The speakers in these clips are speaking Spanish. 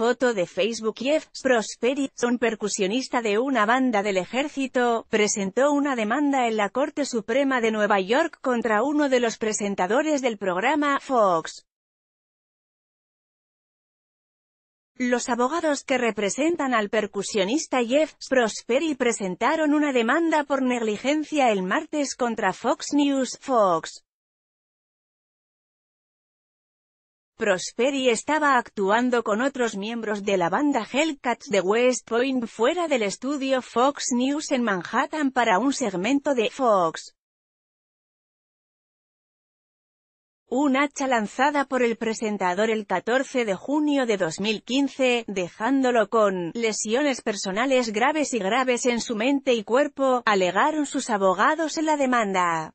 foto de Facebook Jeff Prosperi, un percusionista de una banda del ejército, presentó una demanda en la Corte Suprema de Nueva York contra uno de los presentadores del programa Fox. Los abogados que representan al percusionista Jeff Prosperi presentaron una demanda por negligencia el martes contra Fox News, Fox. Prosperi estaba actuando con otros miembros de la banda Hellcats de West Point fuera del estudio Fox News en Manhattan para un segmento de Fox. Un hacha lanzada por el presentador el 14 de junio de 2015, dejándolo con lesiones personales graves y graves en su mente y cuerpo, alegaron sus abogados en la demanda.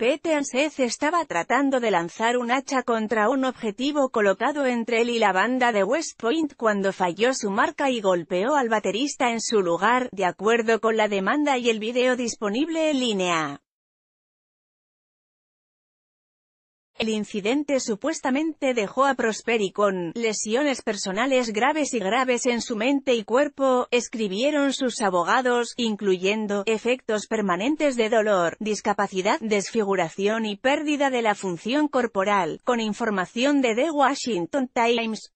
Peter estaba tratando de lanzar un hacha contra un objetivo colocado entre él y la banda de West Point cuando falló su marca y golpeó al baterista en su lugar, de acuerdo con la demanda y el video disponible en línea. El incidente supuestamente dejó a Prosperi con lesiones personales graves y graves en su mente y cuerpo, escribieron sus abogados, incluyendo efectos permanentes de dolor, discapacidad, desfiguración y pérdida de la función corporal, con información de The Washington Times.